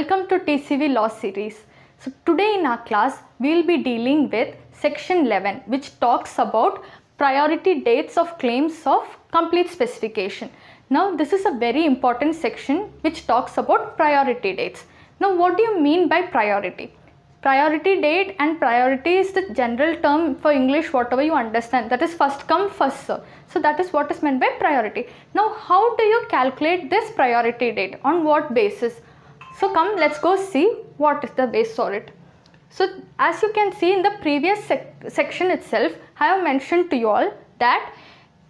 Welcome to TCV Law Series. So today in our class we will be dealing with section 11 which talks about priority dates of claims of complete specification. Now this is a very important section which talks about priority dates. Now what do you mean by priority? Priority date and priority is the general term for English whatever you understand that is first come first serve. So that is what is meant by priority. Now how do you calculate this priority date on what basis? So come let's go see what is the base solid. So as you can see in the previous sec section itself I have mentioned to you all that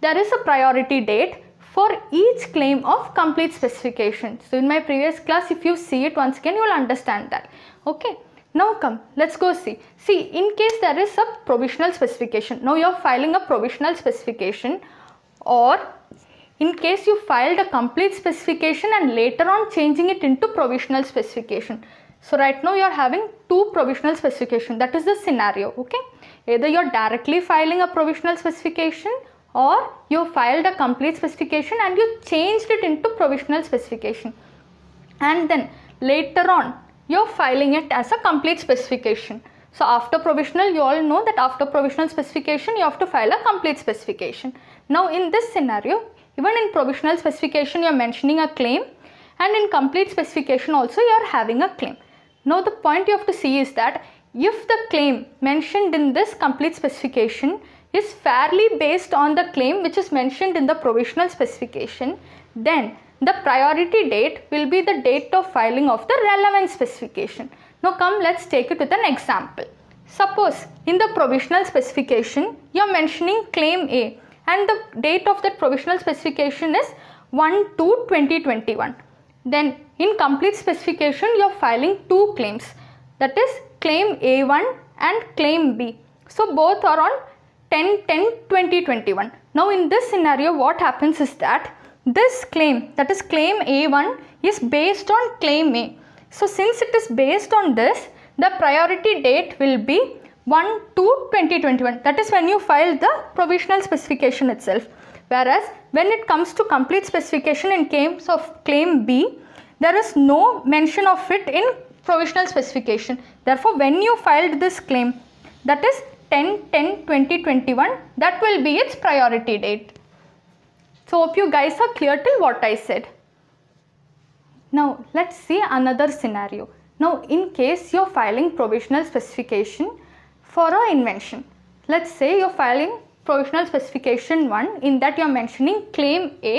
there is a priority date for each claim of complete specification. So in my previous class if you see it once again you will understand that. Okay. Now come, let's go see. See, in case there is a provisional specification, now you are filing a provisional specification or in case you filed a complete specification and later on changing it into provisional specification. So right now you are having two provisional specification that is the scenario okay. Either you are directly filing a provisional specification or you filed a complete specification and you changed it into provisional specification and then later on you're filing it as a complete specification. So after provisional you all know that after provisional specification you have to file a complete specification. Now in this scenario even in provisional specification, you are mentioning a claim and in complete specification also you are having a claim. Now the point you have to see is that if the claim mentioned in this complete specification is fairly based on the claim which is mentioned in the provisional specification, then the priority date will be the date of filing of the relevant specification. Now come let's take it with an example. Suppose in the provisional specification you are mentioning claim A and the date of that provisional specification is 1 to 2021 then in complete specification you are filing two claims that is claim a1 and claim b so both are on 10 10 2021 now in this scenario what happens is that this claim that is claim a1 is based on claim a so since it is based on this the priority date will be 1 to 2021 that is when you file the provisional specification itself whereas when it comes to complete specification in case of claim B there is no mention of it in provisional specification therefore when you filed this claim that is 10 10 2021 that will be its priority date so hope you guys are clear till what I said now let's see another scenario now in case you're filing provisional specification for our invention. Let's say you're filing provisional specification 1 in that you're mentioning claim A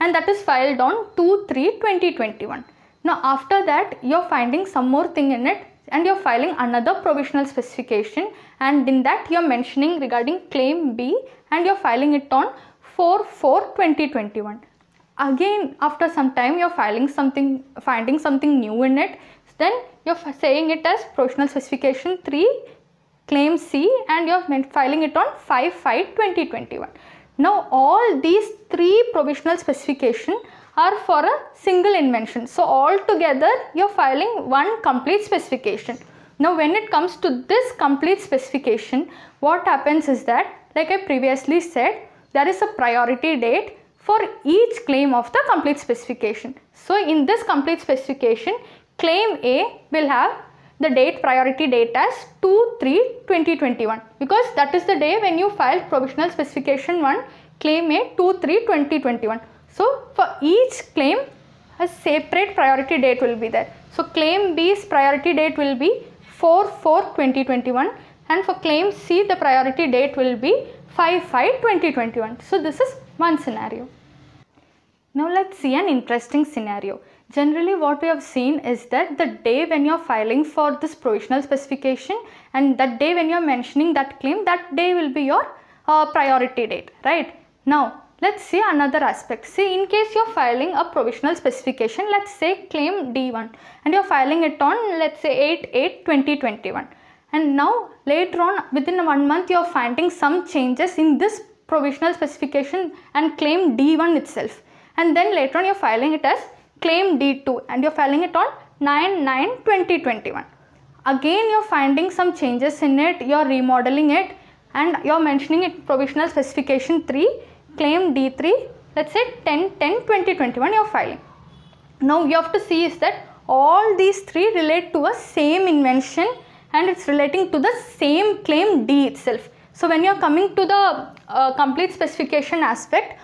and that is filed on 2 3 2021. Now, after that, you're finding some more thing in it and you're filing another provisional specification and in that you're mentioning regarding claim B and you're filing it on 4 4 2021. Again, after some time, you're filing something, finding something new in it. Then you're saying it as provisional specification 3 claim C and you are filing it on 5-5-2021. Now all these three provisional specification are for a single invention. So all together, you are filing one complete specification. Now when it comes to this complete specification, what happens is that like I previously said, there is a priority date for each claim of the complete specification. So in this complete specification, claim A will have the date priority date as 2 3 2021 because that is the day when you filed provisional specification 1 claim A 2 3 2021. So for each claim a separate priority date will be there. So claim B's priority date will be 4 4 2021 and for claim C the priority date will be 5 5 2021. So this is one scenario. Now let's see an interesting scenario. Generally what we have seen is that the day when you're filing for this provisional specification and that day when you're mentioning that claim, that day will be your uh, priority date, right? Now let's see another aspect. See in case you're filing a provisional specification, let's say claim D1 and you're filing it on let's say 8-8-2021 and now later on within one month you're finding some changes in this provisional specification and claim D1 itself and then later on you're filing it as claim D2 and you're filing it on 9-9-2021. Again you're finding some changes in it, you're remodeling it and you're mentioning it provisional specification 3, claim D3, let's say 10-10-2021 you're filing. Now you have to see is that all these three relate to a same invention and it's relating to the same claim D itself. So when you're coming to the uh, complete specification aspect,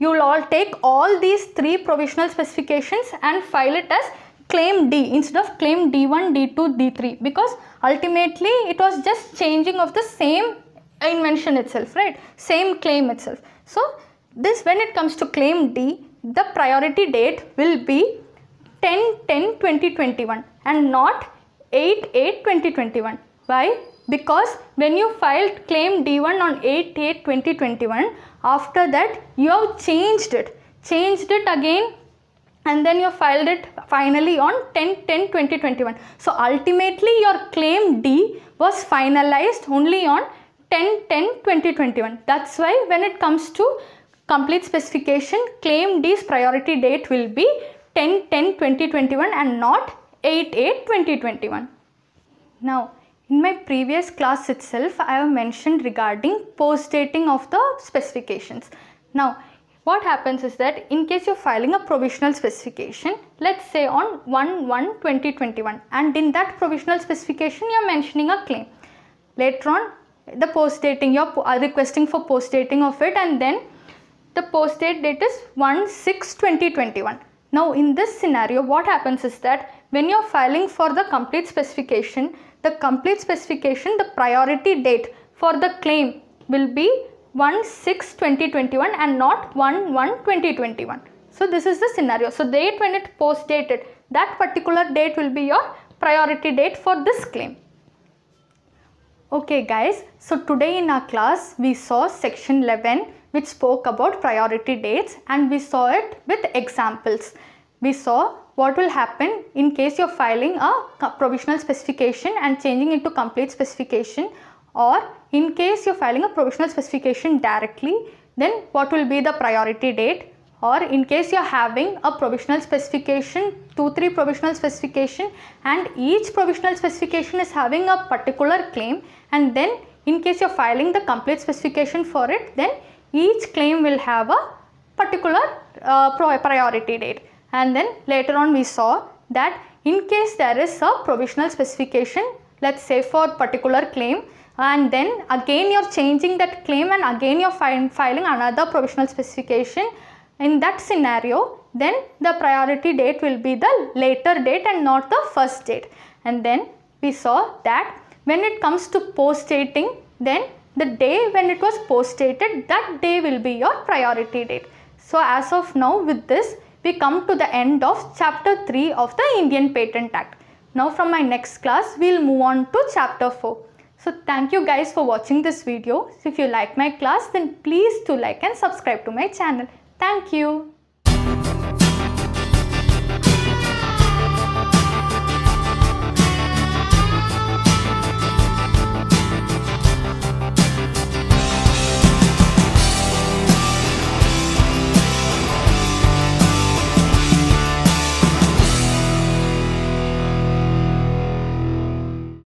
you will all take all these three provisional specifications and file it as claim D instead of claim D1, D2, D3 because ultimately it was just changing of the same invention itself, right? Same claim itself. So this when it comes to claim D, the priority date will be 10 10 2021 and not 8 8 2021. Why? because when you filed claim D1 on 8 8 2021 after that you have changed it changed it again and then you filed it finally on 10 10 2021 so ultimately your claim D was finalized only on 10 10 2021 that's why when it comes to complete specification claim D's priority date will be 10 10 2021 and not 8 8 2021 now in my previous class itself, I have mentioned regarding post dating of the specifications. Now, what happens is that in case you're filing a provisional specification, let's say on 1 1 2021, and in that provisional specification, you're mentioning a claim. Later on, the post dating, you're requesting for post dating of it, and then the post date date is 1 6 2021. Now, in this scenario, what happens is that when you're filing for the complete specification, the complete specification, the priority date for the claim will be 1 6 2021 and not 1 1 2021. So, this is the scenario. So, date when it post dated, that particular date will be your priority date for this claim. Okay guys, so today in our class we saw section 11 which spoke about priority dates and we saw it with examples. We saw what will happen in case you're filing a provisional specification and changing it to complete specification or in case you're filing a provisional specification directly then what will be the priority date or in case you're having a provisional specification, 2-3 provisional specification and each provisional specification is having a particular claim and then in case you're filing the complete specification for it then each claim will have a particular uh, priority date and then later on we saw that in case there is a provisional specification let us say for particular claim and then again you are changing that claim and again you are filing another provisional specification in that scenario then the priority date will be the later date and not the first date and then we saw that when it comes to post dating then the day when it was post dated that day will be your priority date. So as of now with this we come to the end of chapter 3 of the Indian Patent Act. Now from my next class, we'll move on to chapter 4. So thank you guys for watching this video. if you like my class, then please do like and subscribe to my channel. Thank you.